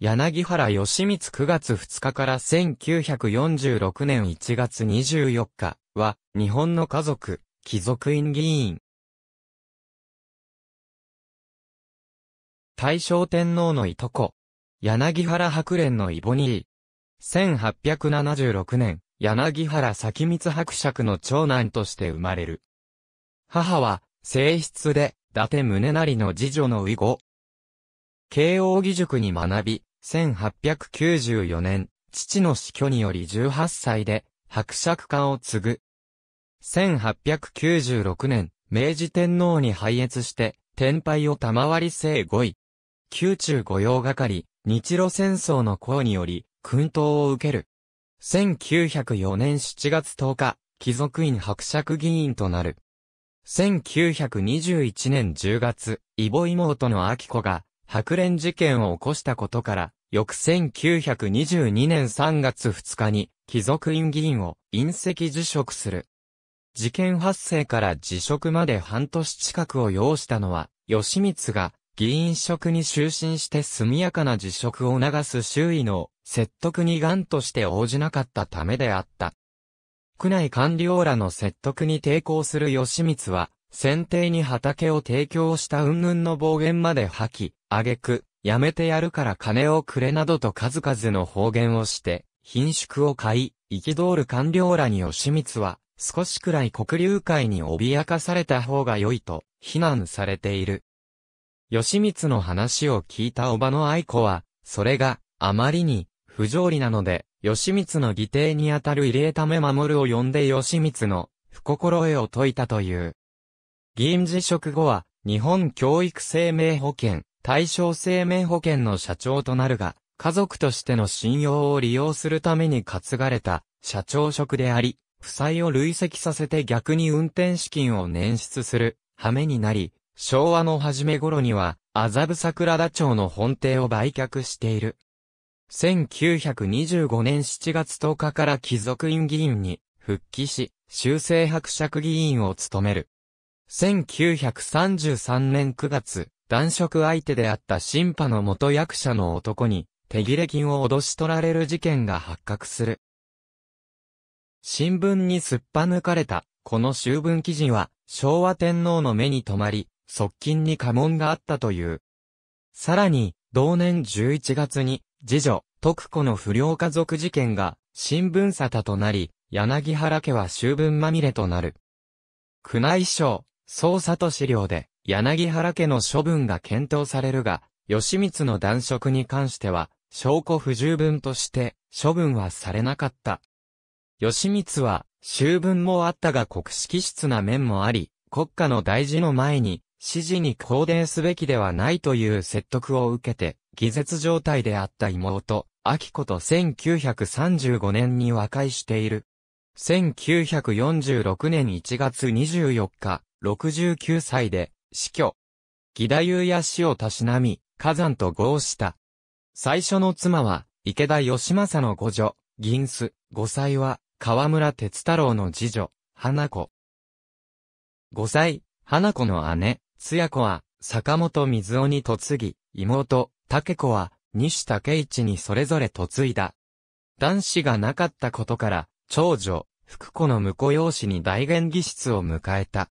柳原義光9月2日から1946年1月24日は、日本の家族、貴族院議員。大正天皇のいとこ。柳原白蓮のイボニー。1876年、柳原咲光伯爵の長男として生まれる。母は、正室で、伊達宗成の次女の遺語。慶応義塾に学び、1894年、父の死去により18歳で、伯爵家を継ぐ。1896年、明治天皇に拝謁して、天敗を賜り生5位。宮中御用係、日露戦争の功により、訓導を受ける。1904年7月10日、貴族院伯爵議員となる。1921年10月、異母妹の秋子が、白蓮事件を起こしたことから、翌1922年3月2日に、貴族院議員を隕石辞職する。事件発生から辞職まで半年近くを要したのは、吉光が議員職に就寝して速やかな辞職を促す周囲の説得に頑として応じなかったためであった。区内官僚らの説得に抵抗する吉光は、選定に畑を提供した云々の暴言まで吐き、挙句、やめてやるから金をくれなどと数々の方言をして、貧縮を買い、憤る官僚らに吉光は、少しくらい黒流会に脅かされた方が良いと、非難されている。吉光の話を聞いた叔母の愛子は、それが、あまりに、不条理なので、吉光の義弟にあたる入江為守を呼んで吉光の、不心得を解いたという。議員辞職後は、日本教育生命保険、対象生命保険の社長となるが、家族としての信用を利用するために担がれた社長職であり、負債を累積させて逆に運転資金を捻出する羽目になり、昭和の初め頃には麻布桜田町の本邸を売却している。1925年7月10日から貴族院議員に復帰し、修正伯爵議員を務める。1933年9月、男色相手であった新派の元役者の男に、手切れ金を脅し取られる事件が発覚する。新聞にすっぱ抜かれた、この修文記事は、昭和天皇の目に留まり、側近に家紋があったという。さらに、同年11月に、次女、徳子の不良家族事件が、新聞沙汰となり、柳原家は修文まみれとなる。宮内省、捜査と資料で、柳原家の処分が検討されるが、義満の断食に関しては、証拠不十分として、処分はされなかった。義満は、修文もあったが国式質な面もあり、国家の大事の前に、指示に肯定すべきではないという説得を受けて、偽絶状態であった妹、秋子と1935年に和解している。1946年1月24日、69歳で死去。義太夫や死をたしなみ、火山と合した。最初の妻は、池田義政の五女、銀須、五歳は、河村哲太郎の次女、花子。五歳、花子の姉、津谷子は、坂本水尾に嫁ぎ、妹、竹子は、西竹一にそれぞれ嫁いだ。男子がなかったことから、長女、福子の婿養子に大元義室を迎えた。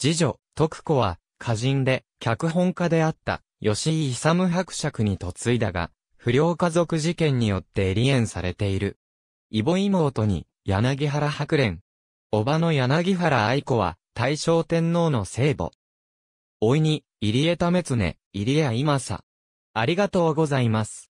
次女、徳子は、歌人で、脚本家であった、吉井勇伯爵に嫁いだが、不良家族事件によって離縁されている。異母妹に、柳原白蓮。叔母の柳原愛子は、大正天皇の聖母。老いに、入江為常、入江今さ。ありがとうございます。